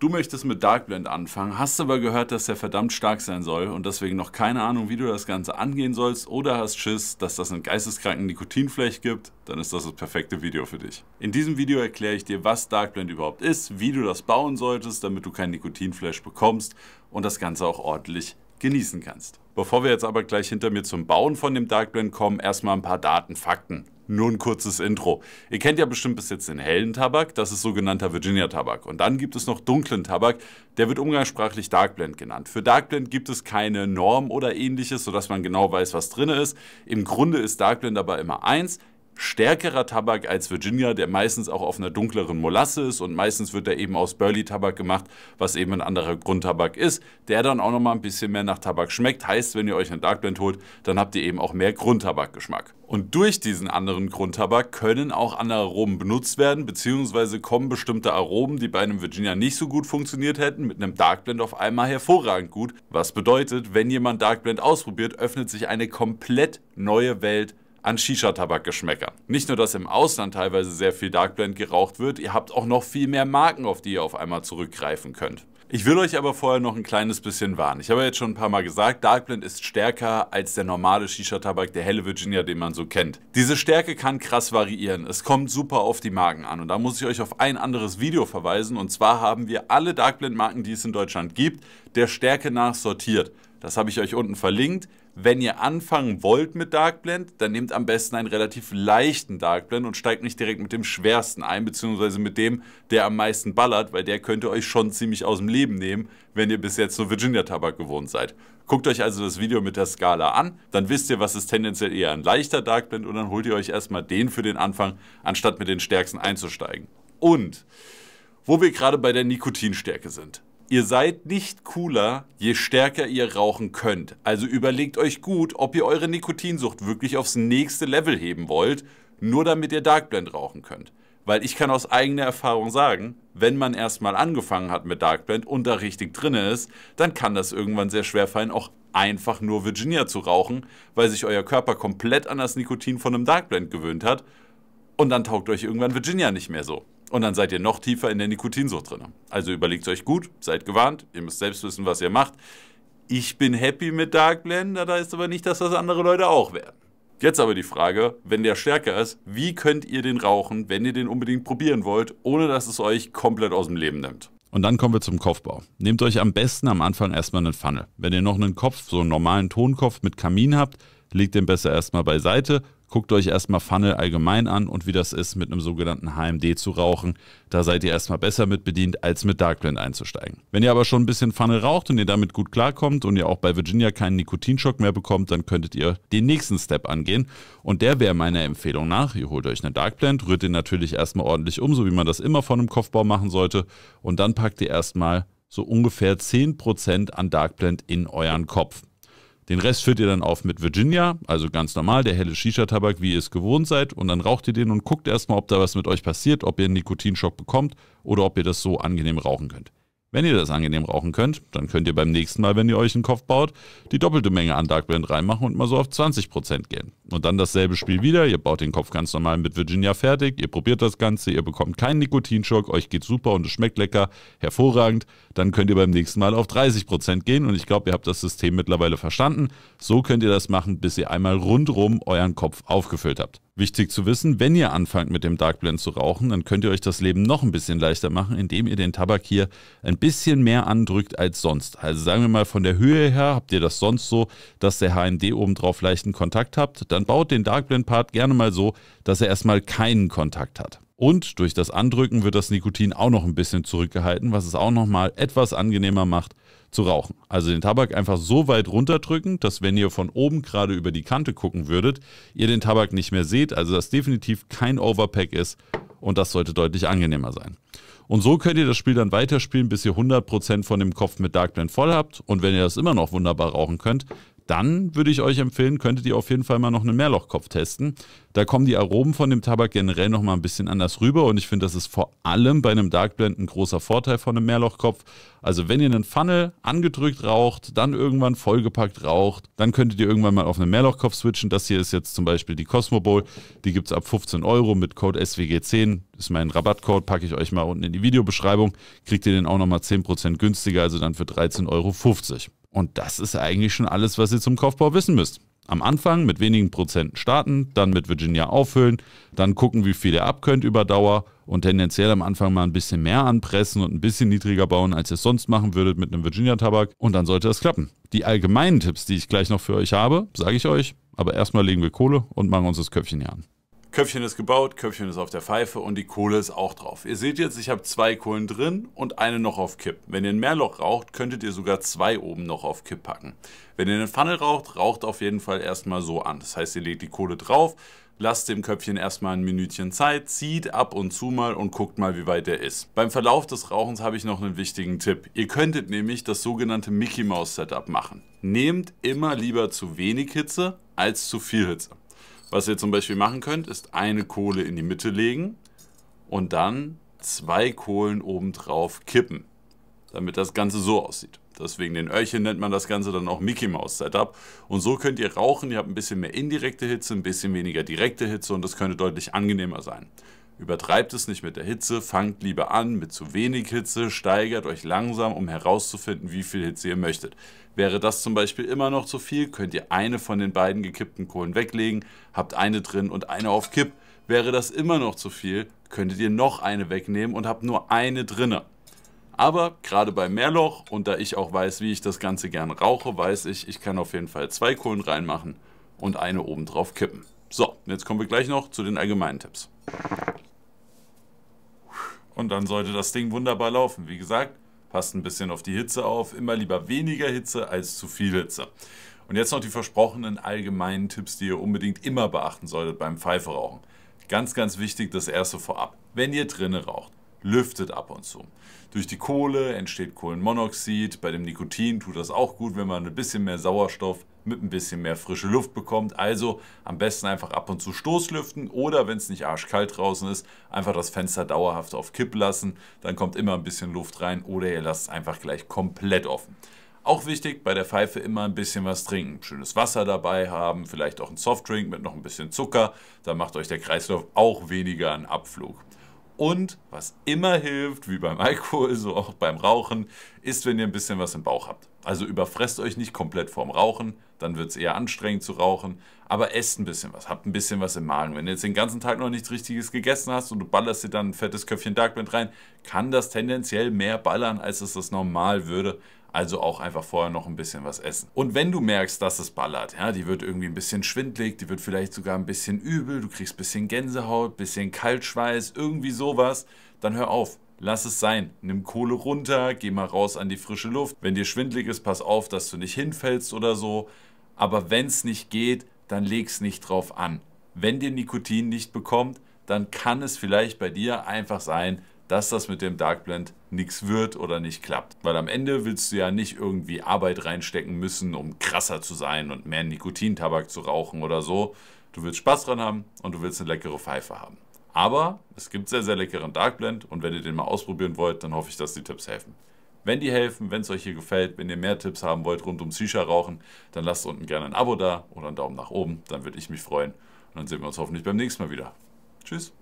Du möchtest mit Darkblend anfangen, hast aber gehört, dass er verdammt stark sein soll und deswegen noch keine Ahnung, wie du das Ganze angehen sollst oder hast Schiss, dass das einen geisteskranken Nikotinfleisch gibt, dann ist das das perfekte Video für dich. In diesem Video erkläre ich dir, was Darkblend überhaupt ist, wie du das bauen solltest, damit du kein Nikotinfleisch bekommst und das Ganze auch ordentlich genießen kannst. Bevor wir jetzt aber gleich hinter mir zum Bauen von dem Darkblend kommen, erstmal ein paar Daten, Fakten nur ein kurzes Intro. Ihr kennt ja bestimmt bis jetzt den hellen Tabak, das ist sogenannter Virginia Tabak. Und dann gibt es noch dunklen Tabak, der wird umgangssprachlich Dark Blend genannt. Für Dark Blend gibt es keine Norm oder ähnliches, sodass man genau weiß, was drin ist. Im Grunde ist Dark Blend aber immer eins, stärkerer Tabak als Virginia, der meistens auch auf einer dunkleren Molasse ist und meistens wird er eben aus Burley-Tabak gemacht, was eben ein anderer Grundtabak ist, der dann auch nochmal ein bisschen mehr nach Tabak schmeckt. Heißt, wenn ihr euch einen Dark Blend holt, dann habt ihr eben auch mehr Grundtabakgeschmack. Und durch diesen anderen Grundtabak können auch andere Aromen benutzt werden, beziehungsweise kommen bestimmte Aromen, die bei einem Virginia nicht so gut funktioniert hätten, mit einem Dark Blend auf einmal hervorragend gut. Was bedeutet, wenn jemand Dark Blend ausprobiert, öffnet sich eine komplett neue Welt an Shisha-Tabakgeschmäcker. tabak Nicht nur, dass im Ausland teilweise sehr viel Dark Blend geraucht wird, ihr habt auch noch viel mehr Marken, auf die ihr auf einmal zurückgreifen könnt. Ich will euch aber vorher noch ein kleines bisschen warnen. Ich habe jetzt schon ein paar Mal gesagt, Dark Blend ist stärker als der normale Shisha-Tabak, der helle Virginia, den man so kennt. Diese Stärke kann krass variieren. Es kommt super auf die Marken an. Und da muss ich euch auf ein anderes Video verweisen. Und zwar haben wir alle Dark Blend Marken, die es in Deutschland gibt, der Stärke nach sortiert. Das habe ich euch unten verlinkt wenn ihr anfangen wollt mit Dark Blend, dann nehmt am besten einen relativ leichten Dark Blend und steigt nicht direkt mit dem schwersten ein, beziehungsweise mit dem, der am meisten ballert, weil der könnte euch schon ziemlich aus dem Leben nehmen, wenn ihr bis jetzt nur Virginia Tabak gewohnt seid. Guckt euch also das Video mit der Skala an, dann wisst ihr, was ist tendenziell eher ein leichter Dark Blend und dann holt ihr euch erstmal den für den Anfang, anstatt mit den stärksten einzusteigen. Und wo wir gerade bei der Nikotinstärke sind. Ihr seid nicht cooler, je stärker ihr rauchen könnt. Also überlegt euch gut, ob ihr eure Nikotinsucht wirklich aufs nächste Level heben wollt, nur damit ihr Darkblend rauchen könnt. Weil ich kann aus eigener Erfahrung sagen, wenn man erstmal angefangen hat mit Darkblend und da richtig drin ist, dann kann das irgendwann sehr schwer fallen, auch einfach nur Virginia zu rauchen, weil sich euer Körper komplett an das Nikotin von einem Darkblend gewöhnt hat und dann taugt euch irgendwann Virginia nicht mehr so. Und dann seid ihr noch tiefer in der Nikotinsucht drin. Also überlegt euch gut, seid gewarnt, ihr müsst selbst wissen, was ihr macht. Ich bin happy mit Dark Blender, da heißt aber nicht, dass das andere Leute auch werden. Jetzt aber die Frage, wenn der stärker ist, wie könnt ihr den rauchen, wenn ihr den unbedingt probieren wollt, ohne dass es euch komplett aus dem Leben nimmt? Und dann kommen wir zum Kopfbau. Nehmt euch am besten am Anfang erstmal einen Funnel. Wenn ihr noch einen Kopf, so einen normalen Tonkopf mit Kamin habt, legt den besser erstmal beiseite Guckt euch erstmal Funnel allgemein an und wie das ist, mit einem sogenannten HMD zu rauchen. Da seid ihr erstmal besser mit bedient, als mit Darkblend einzusteigen. Wenn ihr aber schon ein bisschen Funnel raucht und ihr damit gut klarkommt und ihr auch bei Virginia keinen Nikotinschock mehr bekommt, dann könntet ihr den nächsten Step angehen. Und der wäre meiner Empfehlung nach, ihr holt euch eine Darkblend, rührt den natürlich erstmal ordentlich um, so wie man das immer von einem Kopfbau machen sollte. Und dann packt ihr erstmal so ungefähr 10% an Darkblend in euren Kopf. Den Rest führt ihr dann auf mit Virginia, also ganz normal, der helle Shisha-Tabak, wie ihr es gewohnt seid. Und dann raucht ihr den und guckt erstmal, ob da was mit euch passiert, ob ihr einen Nikotinschock bekommt oder ob ihr das so angenehm rauchen könnt. Wenn ihr das angenehm rauchen könnt, dann könnt ihr beim nächsten Mal, wenn ihr euch einen Kopf baut, die doppelte Menge an Dark Blend reinmachen und mal so auf 20% gehen. Und dann dasselbe Spiel wieder. Ihr baut den Kopf ganz normal mit Virginia fertig. Ihr probiert das Ganze. Ihr bekommt keinen Nikotinschock. Euch geht super und es schmeckt lecker. Hervorragend. Dann könnt ihr beim nächsten Mal auf 30% gehen. Und ich glaube, ihr habt das System mittlerweile verstanden. So könnt ihr das machen, bis ihr einmal rundrum euren Kopf aufgefüllt habt. Wichtig zu wissen, wenn ihr anfangt mit dem Dark Blend zu rauchen, dann könnt ihr euch das Leben noch ein bisschen leichter machen, indem ihr den Tabak hier ein bisschen mehr andrückt als sonst. Also sagen wir mal, von der Höhe her habt ihr das sonst so, dass der HND obendrauf leichten Kontakt habt. Dann dann baut den Darkblend-Part gerne mal so, dass er erstmal keinen Kontakt hat. Und durch das Andrücken wird das Nikotin auch noch ein bisschen zurückgehalten, was es auch nochmal etwas angenehmer macht zu rauchen. Also den Tabak einfach so weit runterdrücken, dass wenn ihr von oben gerade über die Kante gucken würdet, ihr den Tabak nicht mehr seht, also das definitiv kein Overpack ist und das sollte deutlich angenehmer sein. Und so könnt ihr das Spiel dann weiterspielen, bis ihr 100% von dem Kopf mit Darkblend voll habt und wenn ihr das immer noch wunderbar rauchen könnt, dann würde ich euch empfehlen, könntet ihr auf jeden Fall mal noch einen Mehrlochkopf testen. Da kommen die Aromen von dem Tabak generell nochmal ein bisschen anders rüber und ich finde, das ist vor allem bei einem Dark Blend ein großer Vorteil von einem Mehrlochkopf. Also wenn ihr einen Funnel angedrückt raucht, dann irgendwann vollgepackt raucht, dann könntet ihr irgendwann mal auf einen Mehrlochkopf switchen. Das hier ist jetzt zum Beispiel die Cosmo Bowl, die gibt es ab 15 Euro mit Code SWG10, ist mein Rabattcode, packe ich euch mal unten in die Videobeschreibung, kriegt ihr den auch nochmal 10% günstiger, also dann für 13,50 Euro. Und das ist eigentlich schon alles, was ihr zum Kopfbau wissen müsst. Am Anfang mit wenigen Prozenten starten, dann mit Virginia auffüllen, dann gucken, wie viel ihr abkönnt über Dauer und tendenziell am Anfang mal ein bisschen mehr anpressen und ein bisschen niedriger bauen, als ihr es sonst machen würdet mit einem Virginia-Tabak und dann sollte das klappen. Die allgemeinen Tipps, die ich gleich noch für euch habe, sage ich euch, aber erstmal legen wir Kohle und machen uns das Köpfchen hier an. Köpfchen ist gebaut, Köpfchen ist auf der Pfeife und die Kohle ist auch drauf. Ihr seht jetzt, ich habe zwei Kohlen drin und eine noch auf Kipp. Wenn ihr ein Meerloch raucht, könntet ihr sogar zwei oben noch auf Kipp packen. Wenn ihr eine Funnel raucht, raucht auf jeden Fall erstmal so an. Das heißt, ihr legt die Kohle drauf, lasst dem Köpfchen erstmal ein Minütchen Zeit, zieht ab und zu mal und guckt mal, wie weit er ist. Beim Verlauf des Rauchens habe ich noch einen wichtigen Tipp. Ihr könntet nämlich das sogenannte Mickey Mouse Setup machen. Nehmt immer lieber zu wenig Hitze als zu viel Hitze. Was ihr zum Beispiel machen könnt, ist eine Kohle in die Mitte legen und dann zwei Kohlen obendrauf kippen, damit das Ganze so aussieht. Deswegen den Öhrchen nennt man das Ganze dann auch Mickey Mouse Setup. Und so könnt ihr rauchen, ihr habt ein bisschen mehr indirekte Hitze, ein bisschen weniger direkte Hitze und das könnte deutlich angenehmer sein. Übertreibt es nicht mit der Hitze, fangt lieber an mit zu wenig Hitze, steigert euch langsam, um herauszufinden, wie viel Hitze ihr möchtet. Wäre das zum Beispiel immer noch zu viel, könnt ihr eine von den beiden gekippten Kohlen weglegen, habt eine drin und eine auf Kipp. Wäre das immer noch zu viel, könntet ihr noch eine wegnehmen und habt nur eine drinne. Aber gerade bei Mehrloch und da ich auch weiß, wie ich das Ganze gerne rauche, weiß ich, ich kann auf jeden Fall zwei Kohlen reinmachen und eine obendrauf kippen. So, jetzt kommen wir gleich noch zu den allgemeinen Tipps. Und dann sollte das Ding wunderbar laufen. Wie gesagt, passt ein bisschen auf die Hitze auf. Immer lieber weniger Hitze als zu viel Hitze. Und jetzt noch die versprochenen allgemeinen Tipps, die ihr unbedingt immer beachten solltet beim Pfeife rauchen. Ganz, ganz wichtig, das erste vorab. Wenn ihr drinnen raucht, lüftet ab und zu. Durch die Kohle entsteht Kohlenmonoxid, bei dem Nikotin tut das auch gut, wenn man ein bisschen mehr Sauerstoff mit ein bisschen mehr frische Luft bekommt. Also am besten einfach ab und zu Stoßlüften oder wenn es nicht arschkalt draußen ist, einfach das Fenster dauerhaft auf Kipp lassen, dann kommt immer ein bisschen Luft rein oder ihr lasst es einfach gleich komplett offen. Auch wichtig, bei der Pfeife immer ein bisschen was trinken. Schönes Wasser dabei haben, vielleicht auch ein Softdrink mit noch ein bisschen Zucker, dann macht euch der Kreislauf auch weniger an Abflug. Und was immer hilft, wie beim Alkohol, so auch beim Rauchen, ist, wenn ihr ein bisschen was im Bauch habt. Also überfresst euch nicht komplett vorm Rauchen, dann wird es eher anstrengend zu rauchen, aber esst ein bisschen was, habt ein bisschen was im Magen. Wenn du jetzt den ganzen Tag noch nichts Richtiges gegessen hast und du ballerst dir dann ein fettes Köpfchen Darkblend rein, kann das tendenziell mehr ballern, als es das normal würde. Also auch einfach vorher noch ein bisschen was essen. Und wenn du merkst, dass es ballert, ja, die wird irgendwie ein bisschen schwindlig, die wird vielleicht sogar ein bisschen übel, du kriegst ein bisschen Gänsehaut, ein bisschen Kaltschweiß, irgendwie sowas, dann hör auf. Lass es sein. Nimm Kohle runter, geh mal raus an die frische Luft. Wenn dir schwindlig ist, pass auf, dass du nicht hinfällst oder so. Aber wenn es nicht geht, dann leg es nicht drauf an. Wenn dir Nikotin nicht bekommt, dann kann es vielleicht bei dir einfach sein, dass das mit dem Darkblend nichts wird oder nicht klappt. Weil am Ende willst du ja nicht irgendwie Arbeit reinstecken müssen, um krasser zu sein und mehr Nikotintabak zu rauchen oder so. Du willst Spaß dran haben und du willst eine leckere Pfeife haben. Aber es gibt sehr, sehr leckeren Darkblend und wenn ihr den mal ausprobieren wollt, dann hoffe ich, dass die Tipps helfen. Wenn die helfen, wenn es euch hier gefällt, wenn ihr mehr Tipps haben wollt rund um Shisha-Rauchen, dann lasst unten gerne ein Abo da oder einen Daumen nach oben, dann würde ich mich freuen. Und dann sehen wir uns hoffentlich beim nächsten Mal wieder. Tschüss!